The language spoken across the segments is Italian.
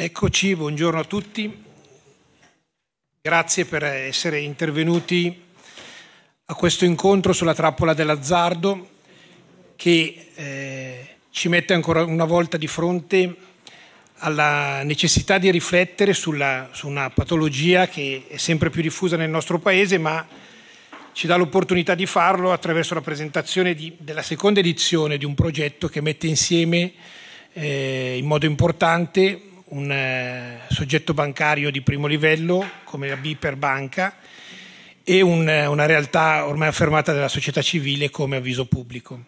Eccoci, buongiorno a tutti. Grazie per essere intervenuti a questo incontro sulla trappola dell'azzardo che eh, ci mette ancora una volta di fronte alla necessità di riflettere sulla, su una patologia che è sempre più diffusa nel nostro Paese, ma ci dà l'opportunità di farlo attraverso la presentazione di, della seconda edizione di un progetto che mette insieme eh, in modo importante un eh, soggetto bancario di primo livello come la Biper Banca e un, eh, una realtà ormai affermata della società civile come avviso pubblico.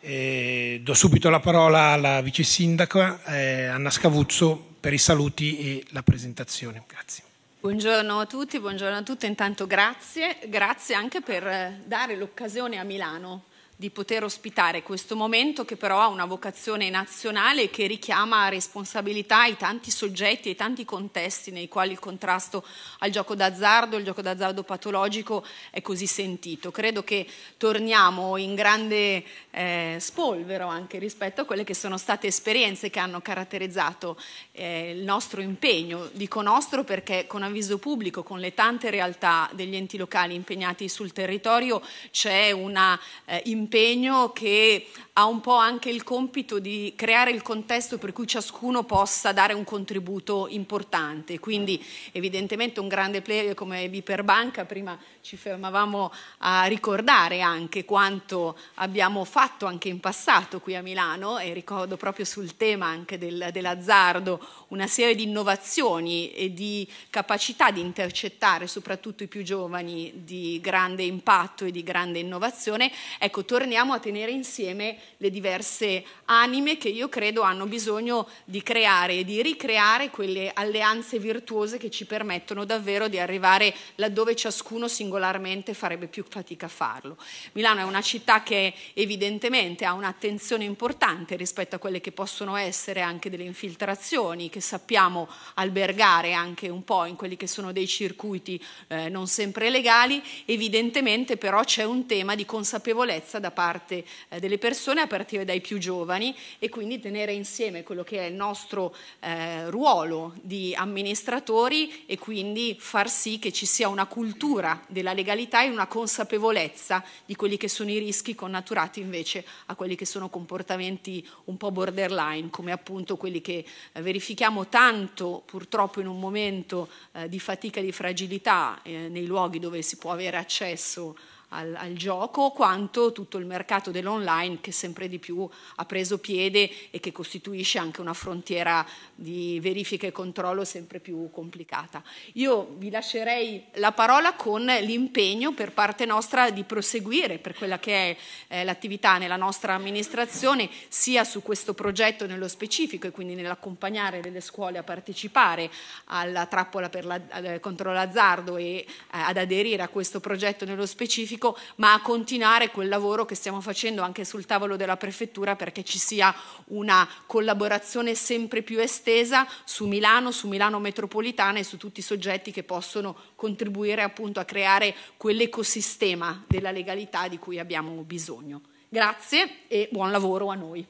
Eh, do subito la parola alla vice sindaca eh, Anna Scavuzzo per i saluti e la presentazione. Grazie. Buongiorno a tutti, buongiorno a tutti, Intanto grazie, grazie anche per eh, dare l'occasione a Milano di poter ospitare questo momento che però ha una vocazione nazionale e che richiama responsabilità ai tanti soggetti e ai tanti contesti nei quali il contrasto al gioco d'azzardo, il gioco d'azzardo patologico è così sentito. Credo che torniamo in grande eh, spolvero anche rispetto a quelle che sono state esperienze che hanno caratterizzato eh, il nostro impegno, dico nostro perché con avviso pubblico, con le tante realtà degli enti locali impegnati sul territorio c'è una eh, impegno che ha un po' anche il compito di creare il contesto per cui ciascuno possa dare un contributo importante. Quindi evidentemente un grande player come Biperbanca, prima ci fermavamo a ricordare anche quanto abbiamo fatto anche in passato qui a Milano e ricordo proprio sul tema anche del, dell'azzardo una serie di innovazioni e di capacità di intercettare soprattutto i più giovani di grande impatto e di grande innovazione. Ecco, torniamo a tenere insieme le diverse anime che io credo hanno bisogno di creare e di ricreare quelle alleanze virtuose che ci permettono davvero di arrivare laddove ciascuno singolarmente farebbe più fatica a farlo. Milano è una città che evidentemente ha un'attenzione importante rispetto a quelle che possono essere anche delle infiltrazioni che sappiamo albergare anche un po' in quelli che sono dei circuiti eh, non sempre legali, evidentemente però c'è un tema di consapevolezza da parte eh, delle persone generazione a partire dai più giovani e quindi tenere insieme quello che è il nostro eh, ruolo di amministratori e quindi far sì che ci sia una cultura della legalità e una consapevolezza di quelli che sono i rischi connaturati invece a quelli che sono comportamenti un po' borderline come appunto quelli che eh, verifichiamo tanto purtroppo in un momento eh, di fatica e di fragilità eh, nei luoghi dove si può avere accesso al, al gioco quanto tutto il mercato dell'online che sempre di più ha preso piede e che costituisce anche una frontiera di verifica e controllo sempre più complicata. Io vi lascerei la parola con l'impegno per parte nostra di proseguire per quella che è eh, l'attività nella nostra amministrazione sia su questo progetto nello specifico e quindi nell'accompagnare delle scuole a partecipare alla trappola la, contro l'azzardo e eh, ad aderire a questo progetto nello specifico specifico, ma a continuare quel lavoro che stiamo facendo anche sul tavolo della prefettura perché ci sia una collaborazione sempre più estesa su Milano, su Milano metropolitana e su tutti i soggetti che possono contribuire appunto a creare quell'ecosistema della legalità di cui abbiamo bisogno. Grazie e buon lavoro a noi.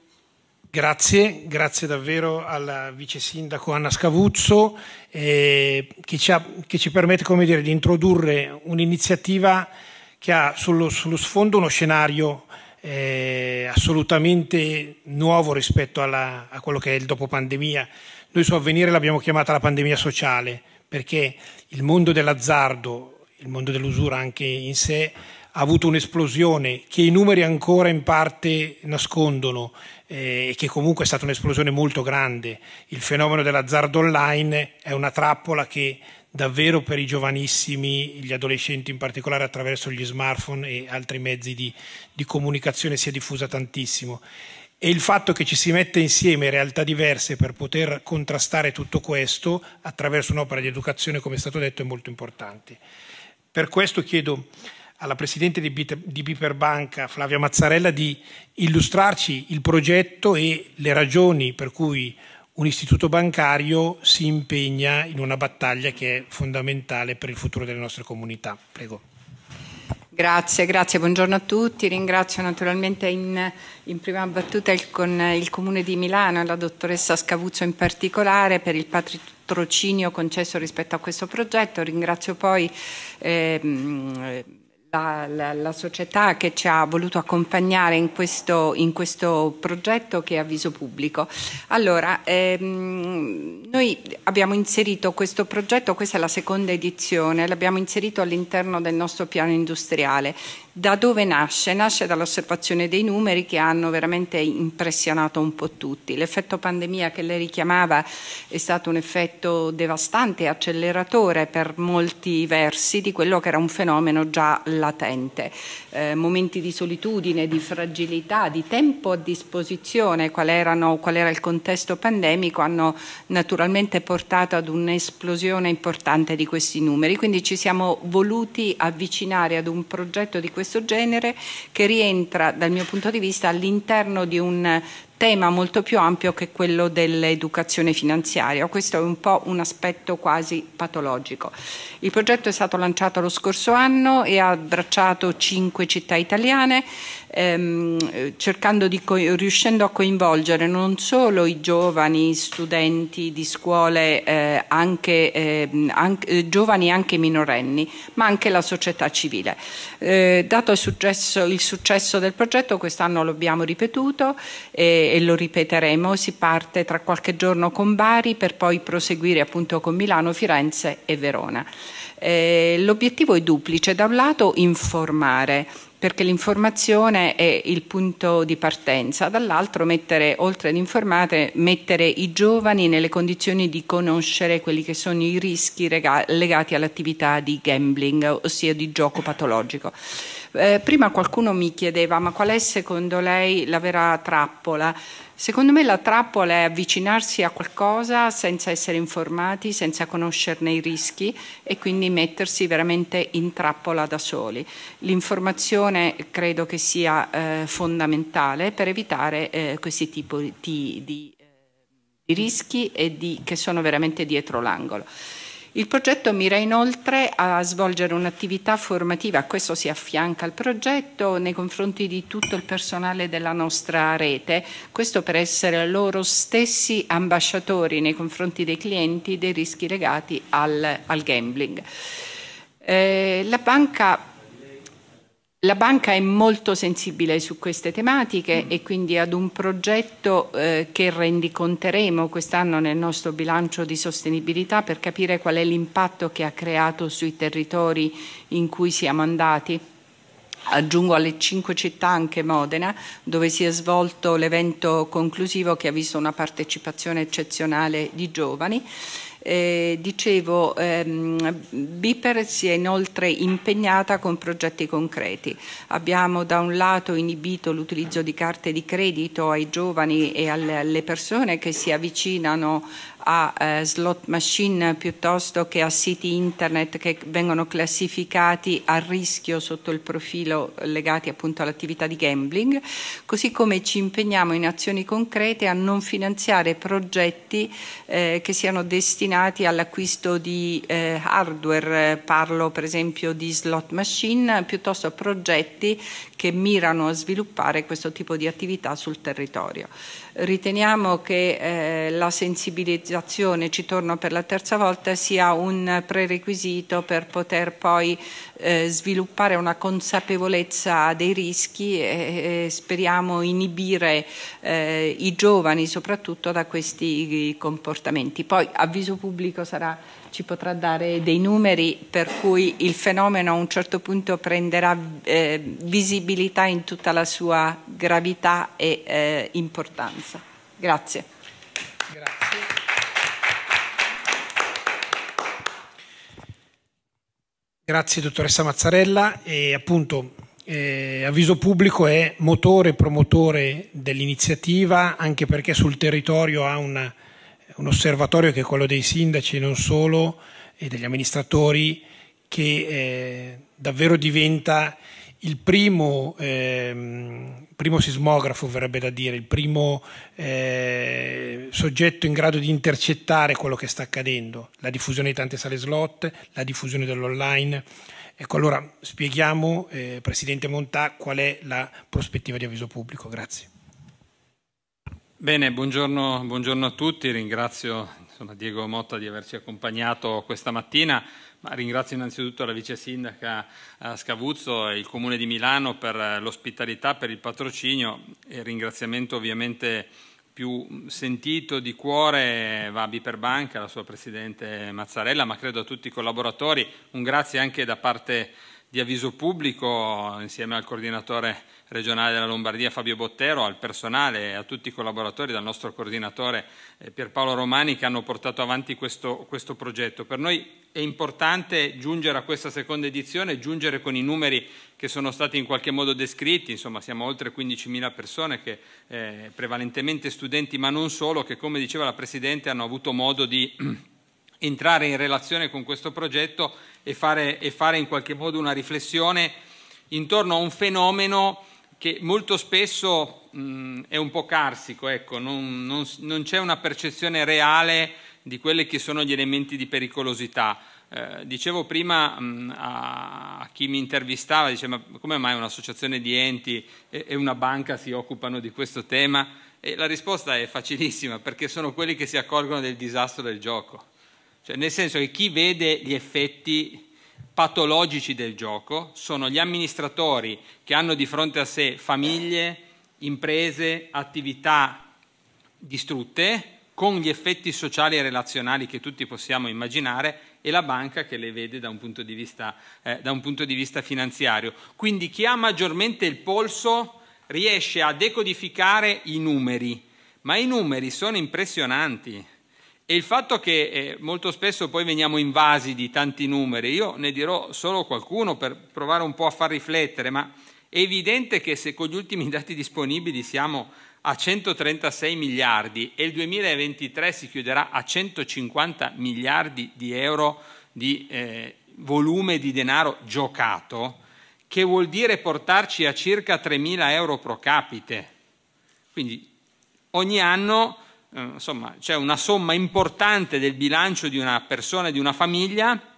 Grazie, grazie davvero alla vice sindaco Anna Scavuzzo eh, che, ci ha, che, ci permette dire, di introdurre un'iniziativa che ha sullo, sullo sfondo uno scenario eh, assolutamente nuovo rispetto alla, a quello che è il dopo pandemia. Noi su Avvenire l'abbiamo chiamata la pandemia sociale perché il mondo dell'azzardo, il mondo dell'usura anche in sé, ha avuto un'esplosione che i numeri ancora in parte nascondono eh, e eh, che comunque è stata un'esplosione molto grande. Il fenomeno dell'azzardo online è una trappola che davvero per i giovanissimi, gli adolescenti in particolare attraverso gli smartphone e altri mezzi di, di comunicazione si è diffusa tantissimo. E il fatto che ci si mette insieme realtà diverse per poter contrastare tutto questo attraverso un'opera di educazione, come è stato detto, è molto importante. Per questo chiedo alla Presidente di, di Biperbanca, Flavia Mazzarella, di illustrarci il progetto e le ragioni per cui un istituto bancario si impegna in una battaglia che è fondamentale per il futuro delle nostre comunità. Prego. Grazie, grazie, buongiorno a tutti. Ringrazio naturalmente in, in prima battuta il, con, il, Comune di Milano e la dottoressa Scavuzzo in particolare per il patrocinio concesso rispetto a questo progetto. Ringrazio poi. Eh, la, la, la, società che ci ha voluto accompagnare in questo, in questo progetto che è Avviso Pubblico. Allora, ehm, noi abbiamo inserito questo progetto, questa è la seconda edizione, l'abbiamo inserito all'interno del nostro piano industriale. Da dove nasce? Nasce dall'osservazione dei numeri che hanno veramente impressionato un po' tutti. L'effetto pandemia che lei richiamava è stato un effetto devastante e acceleratore per molti versi di quello che era un fenomeno già latente. Eh, momenti di solitudine, di fragilità, di tempo a disposizione, qual, erano, qual era il contesto pandemico, hanno naturalmente portato ad un'esplosione importante di questi numeri. Quindi ci siamo voluti avvicinare ad un progetto di questo questo genere che rientra dal mio punto di vista all'interno di un tema molto più ampio che quello dell'educazione finanziaria. Questo è un po' un aspetto quasi patologico. Il progetto è stato lanciato lo scorso anno e ha abbracciato cinque città italiane, ehm, riuscendo a coinvolgere non solo i giovani studenti di scuole, eh, anche, ehm, eh, anche, giovani anche minorenni, ma anche la società civile. Eh, dato il successo, il successo, del progetto, quest'anno lo abbiamo ripetuto. Eh, e, lo ripeteremo, si parte tra qualche giorno con Bari per poi proseguire appunto con Milano, Firenze e Verona. Eh, l'obiettivo è duplice, da un lato informare perché l'informazione è il punto di partenza, dall'altro mettere, oltre ad informare, mettere i giovani nelle condizioni di conoscere quelli che sono i rischi legati all'attività di gambling, ossia di gioco patologico. Eh, prima qualcuno mi chiedeva ma qual è secondo lei la vera trappola? Secondo me la trappola è avvicinarsi a qualcosa senza essere informati, senza conoscerne i rischi e quindi mettersi veramente in trappola da soli. L'informazione credo che sia eh, fondamentale per evitare eh, questi tipi di, di, eh, di rischi di, che sono veramente dietro l'angolo. Il progetto mira inoltre a svolgere un'attività formativa, a questo si affianca il progetto, nei confronti di tutto il personale della nostra rete, questo per essere loro stessi ambasciatori nei confronti dei clienti dei rischi legati al, al gambling. Eh, la banca la banca è molto sensibile su queste tematiche mm. e quindi ad un progetto eh, che rendiconteremo quest'anno nel nostro bilancio di sostenibilità per capire qual è l'impatto che ha creato sui territori in cui siamo andati. Aggiungo alle cinque città anche Modena, dove si è svolto l'evento conclusivo che ha visto una partecipazione eccezionale di giovani. Eh, dicevo, ehm, Biper si è inoltre impegnata con progetti concreti. Abbiamo da un lato inibito l'utilizzo di carte di credito ai giovani e alle persone che si avvicinano a eh, slot machine piuttosto che a siti internet che vengono classificati a rischio sotto il profilo legati appunto all'attività di gambling, così come ci impegniamo in azioni concrete a non finanziare progetti eh, che siano destinati all'acquisto di eh, hardware, parlo per esempio di slot machine, piuttosto a progetti che mirano a sviluppare questo tipo di attività sul territorio. Riteniamo che eh, la sensibilizzazione specializzazione, ci torno per la terza volta, sia un prerequisito per poter poi eh, sviluppare una consapevolezza dei rischi e, e speriamo inibire eh, i giovani soprattutto da questi comportamenti. Poi avviso pubblico sarà, ci potrà dare dei numeri per cui il fenomeno a un certo punto prenderà eh, visibilità in tutta la sua gravità e eh, importanza. Grazie. Grazie. Grazie dottoressa Mazzarella e appunto eh, avviso pubblico è motore e promotore dell'iniziativa anche perché sul territorio ha una, un osservatorio che è quello dei sindaci e non solo e degli amministratori che eh, davvero diventa il primo eh, primo sismografo, verrebbe da dire, il primo eh, soggetto in grado di intercettare quello che sta accadendo, la diffusione di tante sale slot, la diffusione dell'online. Ecco, allora spieghiamo, eh, Presidente Montà, qual è la prospettiva di avviso pubblico. Grazie. Bene, buongiorno, buongiorno, a tutti, ringrazio insomma, Diego Motta di averci accompagnato questa mattina, ma ringrazio innanzitutto la vice sindaca eh, Scavuzzo e il Comune di Milano per eh, l'ospitalità, per il patrocinio e ringraziamento ovviamente più sentito di cuore eh, va a Biperbanca, la sua presidente Mazzarella, ma credo a tutti i collaboratori, un grazie anche da parte di di avviso pubblico insieme al coordinatore regionale della Lombardia Fabio Bottero, al personale e a tutti i collaboratori, dal nostro coordinatore eh, Pierpaolo Romani che hanno portato avanti questo, questo progetto. Per noi è importante giungere a questa seconda edizione, giungere con i numeri che sono stati in qualche modo descritti, insomma siamo oltre 15.000 persone che eh, prevalentemente studenti ma non solo, che come diceva la Presidente hanno avuto modo di entrare in relazione con questo progetto e fare, e fare in qualche modo una riflessione intorno a un fenomeno che molto spesso mh, è un po' carsico, ecco, non, non, non, c'è una percezione reale di quelli che sono gli elementi di pericolosità. Eh, dicevo prima mh, a, a, chi mi intervistava, diceva ma come mai un'associazione di enti e, e una banca si occupano di questo tema? E la risposta è facilissima, perché sono quelli che si accorgono del disastro del gioco. Cioè, nel senso che chi vede gli effetti patologici del gioco sono gli amministratori che hanno di fronte a sé famiglie, imprese, attività distrutte, con gli effetti sociali e relazionali che tutti possiamo immaginare e la banca che le vede da un punto di vista, eh, punto di vista finanziario. Quindi chi ha maggiormente il polso riesce a decodificare i numeri, ma i numeri sono impressionanti. E il fatto che eh, molto spesso poi veniamo invasi di tanti numeri, io ne dirò solo qualcuno per provare un po' a far riflettere, ma è evidente che se con gli ultimi dati disponibili siamo a 136 miliardi e il 2023 si chiuderà a 150 miliardi di euro di eh, volume di denaro giocato, che vuol dire portarci a circa 3.000 euro pro capite. Quindi ogni anno eh, insomma, c'è una somma importante del bilancio di una persona, di una famiglia,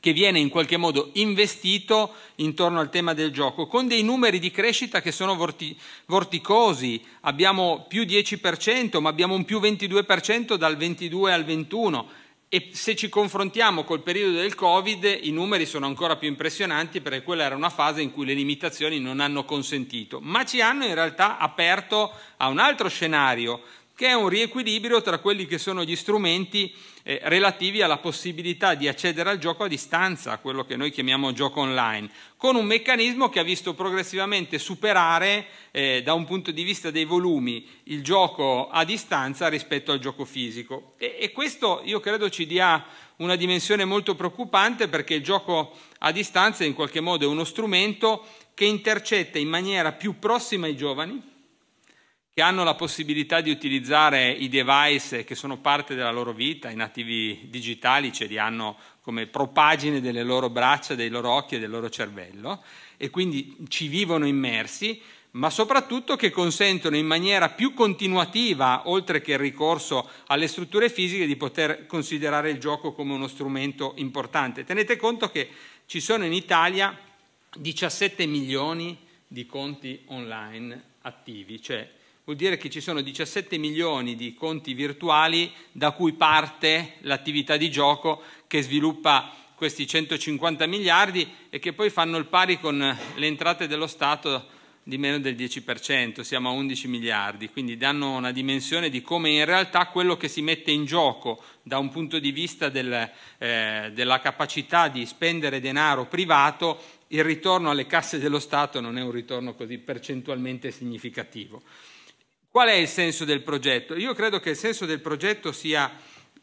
che viene in qualche modo investito intorno al tema del gioco, con dei numeri di crescita che sono vorti- vorticosi, abbiamo più 10%, ma abbiamo un più 22% dal 22 al 21 e se ci confrontiamo col periodo del Covid i numeri sono ancora più impressionanti perché quella era una fase in cui le limitazioni non hanno consentito, ma ci hanno in realtà aperto a un altro scenario che è un riequilibrio tra quelli che sono gli strumenti eh, relativi alla possibilità di accedere al gioco a distanza, quello che noi chiamiamo gioco online, con un meccanismo che ha visto progressivamente superare eh, da un punto di vista dei volumi il gioco a distanza rispetto al gioco fisico. E, e questo io credo ci dia una dimensione molto preoccupante perché il gioco a distanza in qualche modo è uno strumento che intercetta in maniera più prossima i giovani, che hanno la possibilità di utilizzare i device che sono parte della loro vita, i nativi digitali ce li hanno come propagine delle loro braccia, dei loro occhi e del loro cervello e quindi ci vivono immersi, ma soprattutto che consentono in maniera più continuativa, oltre che il ricorso alle strutture fisiche, di poter considerare il gioco come uno strumento importante. Tenete conto che ci sono in Italia 17 milioni di conti online attivi, cioè Vuol dire che ci sono 17 milioni di conti virtuali da cui parte l'attività di gioco che sviluppa questi 150 miliardi e che poi fanno il pari con le entrate dello Stato di meno del 10%, siamo a 11 miliardi, quindi danno una dimensione di come in realtà quello che si mette in gioco da un punto di vista del, eh, della capacità di spendere denaro privato, il ritorno alle casse dello Stato non è un ritorno così percentualmente significativo. Qual è il senso del progetto? Io credo che il senso del progetto sia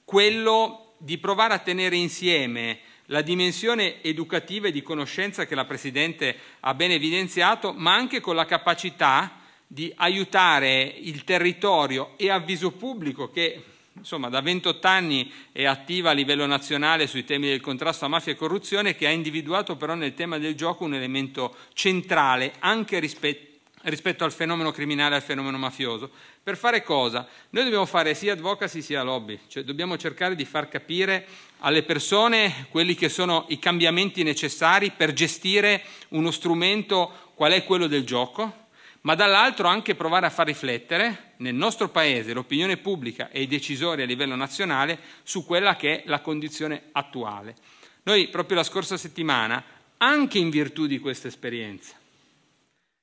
quello di provare a tenere insieme la dimensione educativa e di conoscenza che la Presidente ha ben evidenziato, ma anche con la capacità di aiutare il territorio e avviso pubblico che insomma, da 28 anni è attiva a livello nazionale sui temi del contrasto a mafia e corruzione, che ha individuato però nel tema del gioco un elemento centrale anche rispetto rispetto al fenomeno criminale e al fenomeno mafioso. Per fare cosa? Noi dobbiamo fare sia advocacy sia lobby, cioè dobbiamo cercare di far capire alle persone quelli che sono i cambiamenti necessari per gestire uno strumento qual è quello del gioco, ma dall'altro anche provare a far riflettere nel nostro Paese l'opinione pubblica e i decisori a livello nazionale su quella che è la condizione attuale. Noi proprio la scorsa settimana, anche in virtù di questa esperienza,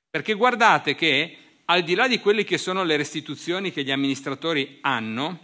perché guardate che al di là di quelle che sono le restituzioni che gli amministratori hanno,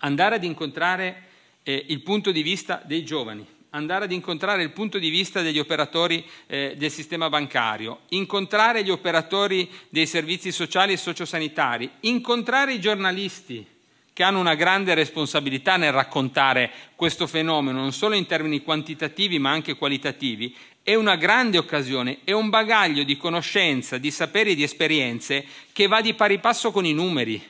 andare ad incontrare eh, il punto di vista dei giovani, andare ad incontrare il punto di vista degli operatori eh, del sistema bancario, incontrare gli operatori dei servizi sociali e sociosanitari, incontrare i giornalisti che hanno una grande responsabilità nel raccontare questo fenomeno, non solo in termini quantitativi ma anche qualitativi, è una grande occasione, è un bagaglio di conoscenza, di saperi e di esperienze che va di pari passo con i numeri,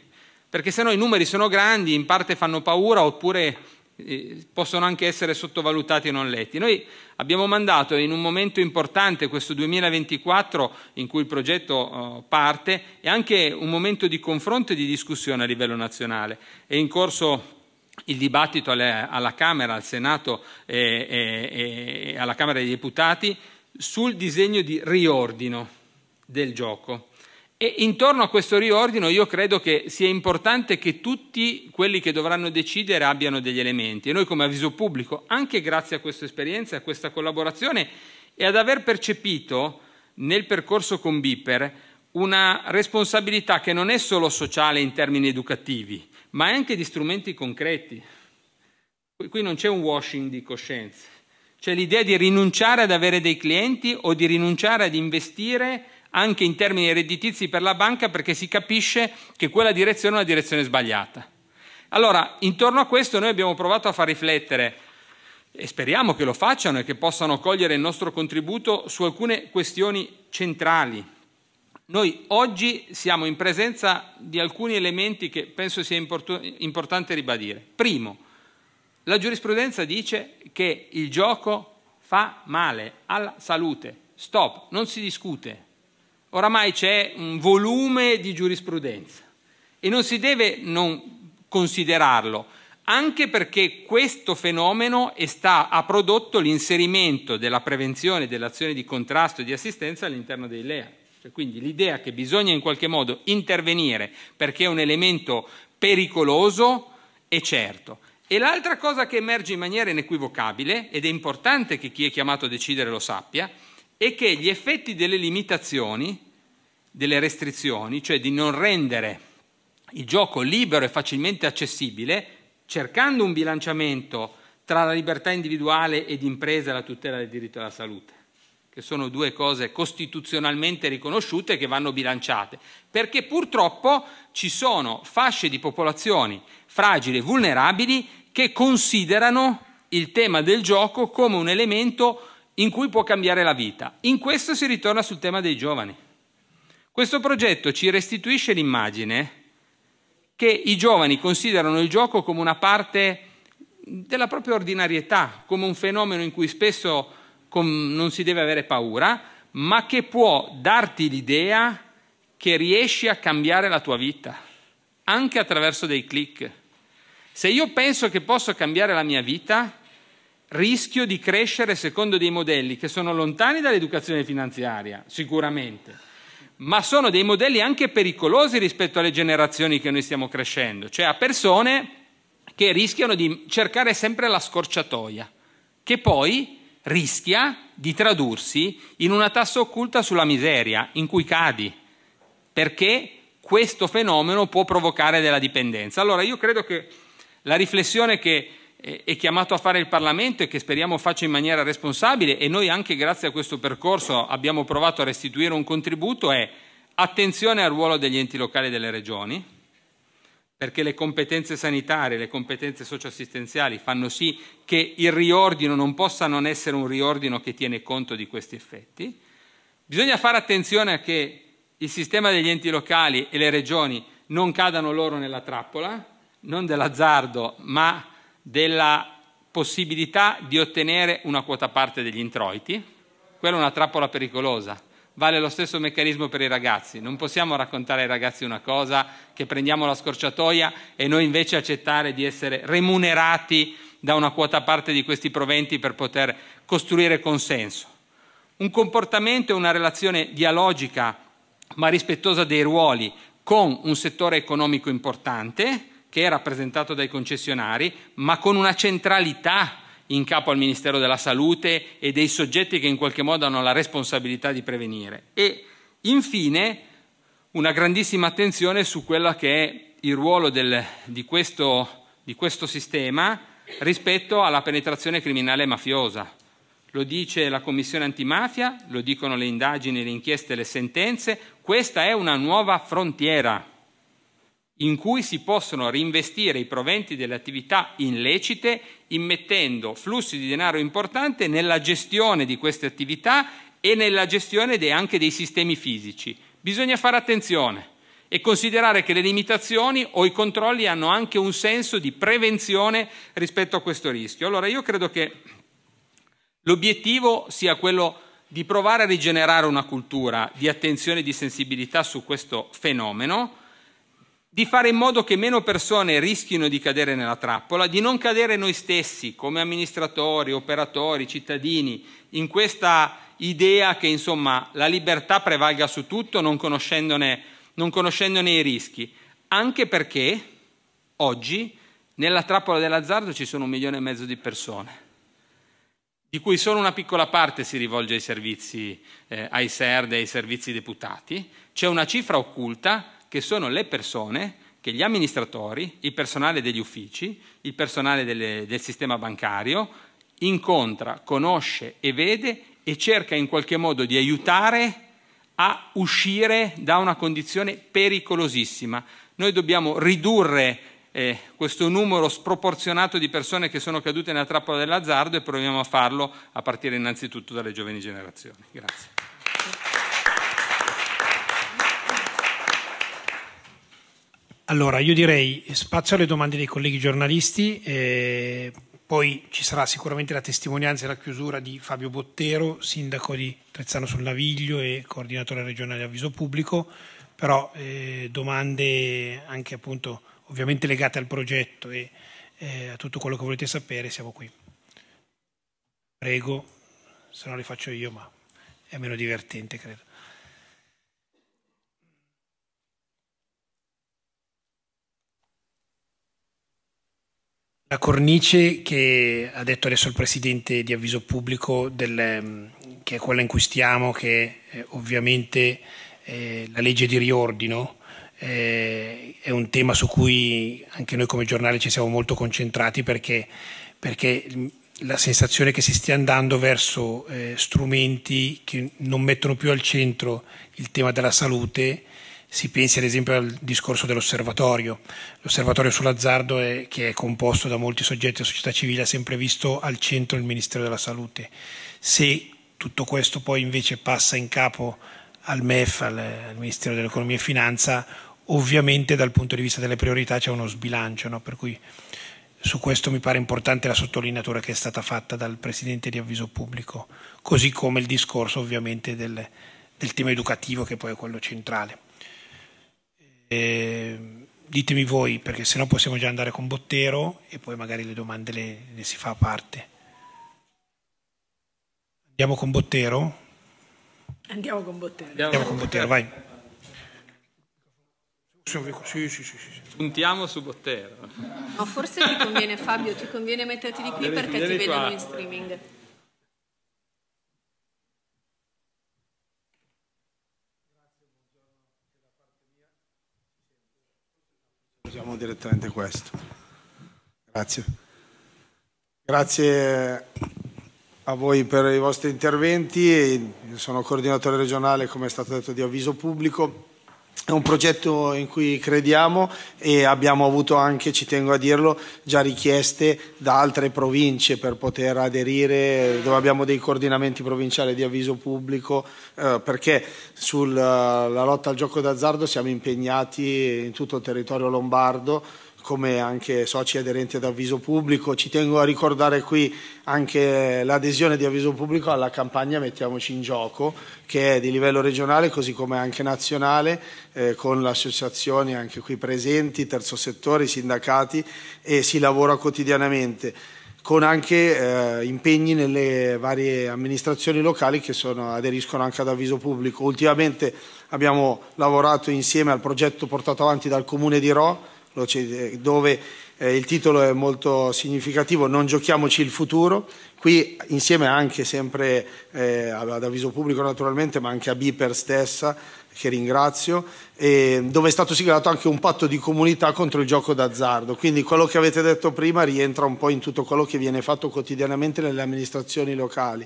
perché se no i numeri sono grandi, in parte fanno paura oppure eh, possono anche essere sottovalutati e non letti. Noi abbiamo mandato in un momento importante questo 2024 in cui il progetto oh, parte, è anche un momento di confronto e di discussione a livello nazionale. È in corso il dibattito alla Camera, al Senato e, alla Camera dei Deputati sul disegno di riordino del gioco. E intorno a questo riordino io credo che sia importante che tutti quelli che dovranno decidere abbiano degli elementi. E noi come avviso pubblico, anche grazie a questa esperienza, a questa collaborazione e ad aver percepito nel percorso con Biper una responsabilità che non è solo sociale in termini educativi, ma anche di strumenti concreti. Qui non c'è un washing di coscienza, c'è l'idea di rinunciare ad avere dei clienti o di rinunciare ad investire anche in termini redditizi per la banca perché si capisce che quella direzione è una direzione sbagliata. Allora, intorno a questo noi abbiamo provato a far riflettere e speriamo che lo facciano e che possano cogliere il nostro contributo su alcune questioni centrali noi oggi siamo in presenza di alcuni elementi che penso sia importante ribadire. Primo, la giurisprudenza dice che il gioco fa male alla salute. Stop, non si discute. Oramai c'è un volume di giurisprudenza e non si deve non considerarlo, anche perché questo fenomeno sta, ha prodotto l'inserimento della prevenzione dell'azione di contrasto e di assistenza all'interno dei LEA. Cioè, quindi l'idea che bisogna in qualche modo intervenire perché è un elemento pericoloso è certo. E l'altra cosa che emerge in maniera inequivocabile, ed è importante che chi è chiamato a decidere lo sappia, è che gli effetti delle limitazioni, delle restrizioni, cioè di non rendere il gioco libero e facilmente accessibile, cercando un bilanciamento tra la libertà individuale e di impresa e la tutela del diritto alla salute che sono due cose costituzionalmente riconosciute che vanno bilanciate, perché purtroppo ci sono fasce di popolazioni fragili e vulnerabili che considerano il tema del gioco come un elemento in cui può cambiare la vita. In questo si ritorna sul tema dei giovani. Questo progetto ci restituisce l'immagine che i giovani considerano il gioco come una parte della propria ordinarietà, come un fenomeno in cui spesso con, non si deve avere paura, ma che può darti l'idea che riesci a cambiare la tua vita, anche attraverso dei click. Se io penso che posso cambiare la mia vita, rischio di crescere secondo dei modelli che sono lontani dall'educazione finanziaria, sicuramente, ma sono dei modelli anche pericolosi rispetto alle generazioni che noi stiamo crescendo, cioè a persone che rischiano di cercare sempre la scorciatoia, che poi rischia di tradursi in una tassa occulta sulla miseria in cui cadi, perché questo fenomeno può provocare della dipendenza. Allora io credo che la riflessione che eh, è chiamato a fare il Parlamento e che speriamo faccia in maniera responsabile e noi anche grazie a questo percorso abbiamo provato a restituire un contributo è attenzione al ruolo degli enti locali e delle regioni, perché le competenze sanitarie, le competenze socioassistenziali fanno sì che il riordino non possa non essere un riordino che tiene conto di questi effetti. Bisogna fare attenzione a che il sistema degli enti locali e le regioni non cadano loro nella trappola, non dell'azzardo, ma della possibilità di ottenere una quota parte degli introiti. Quella è una trappola pericolosa vale lo stesso meccanismo per i ragazzi. Non possiamo raccontare ai ragazzi una cosa che prendiamo la scorciatoia e noi invece accettare di essere remunerati da una quota parte di questi proventi per poter costruire consenso. Un comportamento e una relazione dialogica ma rispettosa dei ruoli con un settore economico importante che è rappresentato dai concessionari, ma con una centralità in capo al Ministero della Salute e dei soggetti che in qualche modo hanno la responsabilità di prevenire. E infine una grandissima attenzione su quello che è il ruolo del, di, questo, di questo sistema rispetto alla penetrazione criminale mafiosa. Lo dice la Commissione antimafia, lo dicono le indagini, le inchieste, le sentenze. Questa è una nuova frontiera in cui si possono reinvestire i proventi delle attività illecite immettendo flussi di denaro importante nella gestione di queste attività e nella gestione anche dei sistemi fisici. Bisogna fare attenzione e considerare che le limitazioni o i controlli hanno anche un senso di prevenzione rispetto a questo rischio. Allora io credo che l'obiettivo sia quello di provare a rigenerare una cultura di attenzione e di sensibilità su questo fenomeno, di fare in modo che meno persone rischino di cadere nella trappola, di non cadere noi stessi come amministratori, operatori, cittadini, in questa idea che insomma la libertà prevalga su tutto non conoscendone, non conoscendone i rischi, anche perché oggi nella trappola dell'azzardo ci sono un milione e mezzo di persone di cui solo una piccola parte si rivolge ai servizi, eh, ai SERD e ai servizi deputati, c'è una cifra occulta che sono le persone che gli amministratori, il personale degli uffici, il personale delle, del sistema bancario incontra, conosce e vede e cerca in qualche modo di aiutare a uscire da una condizione pericolosissima. Noi dobbiamo ridurre eh, questo numero sproporzionato di persone che sono cadute nella trappola dell'azzardo e proviamo a farlo a partire innanzitutto dalle giovani generazioni. Grazie. Allora, io direi spazio alle domande dei colleghi giornalisti, eh, poi ci sarà sicuramente la testimonianza e la chiusura di Fabio Bottero, sindaco di Trezzano sul Naviglio e coordinatore regionale di avviso pubblico, però eh, domande anche appunto ovviamente legate al progetto e eh, a tutto quello che volete sapere, siamo qui. Prego, se no le faccio io, ma è meno divertente credo. La cornice che ha detto adesso il Presidente di avviso pubblico, del, mm, che è quella in cui stiamo, che è eh, ovviamente eh, la legge di riordino eh, è un tema su cui anche noi come giornale ci siamo molto concentrati perché, perché mm, la sensazione che si stia andando verso eh, strumenti che non mettono più al centro il tema della salute, si pensi ad esempio al discorso dell'osservatorio, l'osservatorio sull'azzardo è, che è composto da molti soggetti della società civile, ha sempre visto al centro il Ministero della Salute. Se tutto questo poi invece passa in capo al MEF, al, al Ministero dell'Economia e Finanza, ovviamente dal punto di vista delle priorità c'è uno sbilancio, no? per cui su questo mi pare importante la sottolineatura che è stata fatta dal Presidente di avviso pubblico, così come il discorso ovviamente del, del tema educativo che poi è quello centrale. Ehm, ditemi voi, perché sennò possiamo già andare con Bottero e poi magari le domande le, le si fa a parte. Andiamo con Bottero? Andiamo con Bottero. Andiamo, Andiamo con Bottero, vai. Sì, sì, sì, sì, Puntiamo su Bottero. No, forse ti conviene Fabio, ti conviene metterti di qui deve, perché deve ti qua. in streaming. diciamo direttamente questo. Grazie. Grazie a voi per i vostri interventi. Io Sono coordinatore regionale, come è stato detto, di avviso pubblico. È un progetto in cui crediamo e abbiamo avuto anche, ci tengo a dirlo, già richieste da altre province per poter aderire, dove abbiamo dei coordinamenti provinciali di avviso pubblico, eh, perché sulla lotta al gioco d'azzardo siamo impegnati in tutto il territorio lombardo come anche soci aderenti ad avviso pubblico. Ci tengo a ricordare qui anche l'adesione di avviso pubblico alla campagna Mettiamoci in gioco, che è di livello regionale così come anche nazionale, eh, con le associazioni anche qui presenti, terzo settore, i sindacati e si lavora quotidianamente con anche eh, impegni nelle varie amministrazioni locali che sono, aderiscono anche ad avviso pubblico. Ultimamente abbiamo lavorato insieme al progetto portato avanti dal Comune di Rò, eh, dove eh, il titolo è molto significativo, Non giochiamoci il futuro, qui insieme anche sempre eh, ad avviso pubblico naturalmente, ma anche a Biper stessa, che ringrazio, dove è stato siglato anche un patto di comunità contro il gioco d'azzardo. Quindi quello che avete detto prima rientra un po' in tutto quello che viene fatto quotidianamente nelle amministrazioni locali.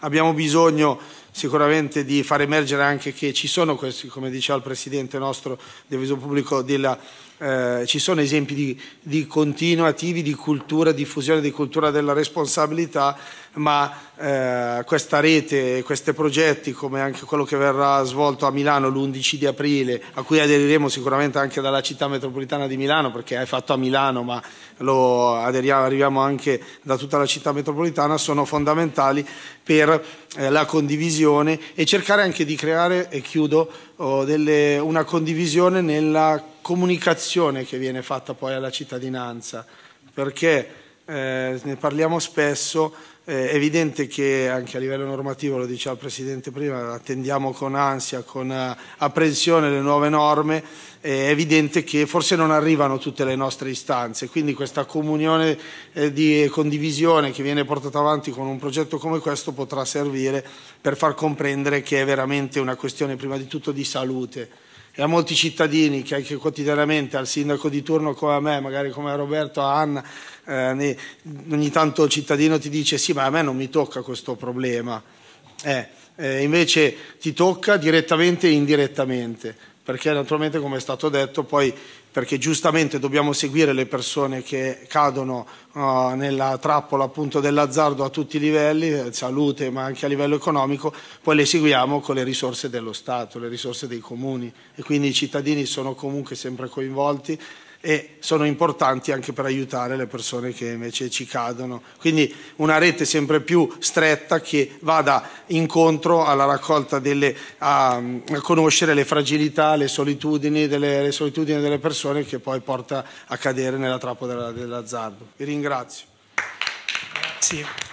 Abbiamo bisogno sicuramente di far emergere anche che ci sono, questi, come diceva il Presidente nostro del Viso pubblico, della, eh, ci sono esempi di, di, continuativi di cultura, diffusione di cultura della responsabilità, ma eh, questa rete, questi progetti, come anche quello che verrà svolto a Milano l'11 di aprile, a cui aderiremo sicuramente anche dalla città metropolitana di Milano, perché è fatto a Milano, ma lo aderiamo, arriviamo anche da tutta la città metropolitana, sono fondamentali per eh, la condivisione e cercare anche di creare, e chiudo, oh, delle, una condivisione nella comunicazione che viene fatta poi alla cittadinanza, perché eh, ne parliamo spesso, eh, è evidente che anche a livello normativo, lo diceva il Presidente prima, attendiamo con ansia, con eh, apprensione le nuove norme, è evidente che forse non arrivano tutte le nostre istanze, quindi questa comunione eh, di condivisione che viene portata avanti con un progetto come questo potrà servire per far comprendere che è veramente una questione prima di tutto di salute e a molti cittadini che anche quotidianamente, al sindaco di turno come a me, magari come a Roberto, a Anna, eh, ogni tanto il cittadino ti dice sì ma a me non mi tocca questo problema, eh, eh, invece ti tocca direttamente e indirettamente, perché naturalmente come è stato detto poi perché giustamente dobbiamo seguire le persone che cadono uh, nella trappola appunto dell'azzardo a tutti i livelli, eh, salute ma anche a livello economico, poi le seguiamo con le risorse dello Stato, le risorse dei comuni e quindi i cittadini sono comunque sempre coinvolti e sono importanti anche per aiutare le persone che invece ci cadono. Quindi una rete sempre più stretta che vada incontro alla raccolta delle, a, a conoscere le fragilità, le solitudini, delle, le solitudini delle persone che poi porta a cadere nella trappola dell'azzardo. Vi ringrazio. Grazie.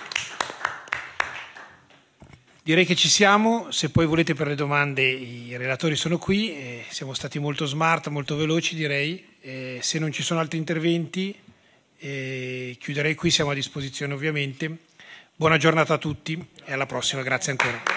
Direi che ci siamo, se poi volete per le domande i relatori sono qui, eh, siamo stati molto smart, molto veloci direi, eh, se non ci sono altri interventi eh, chiuderei qui, siamo a disposizione ovviamente. Buona giornata a tutti e alla prossima, grazie ancora.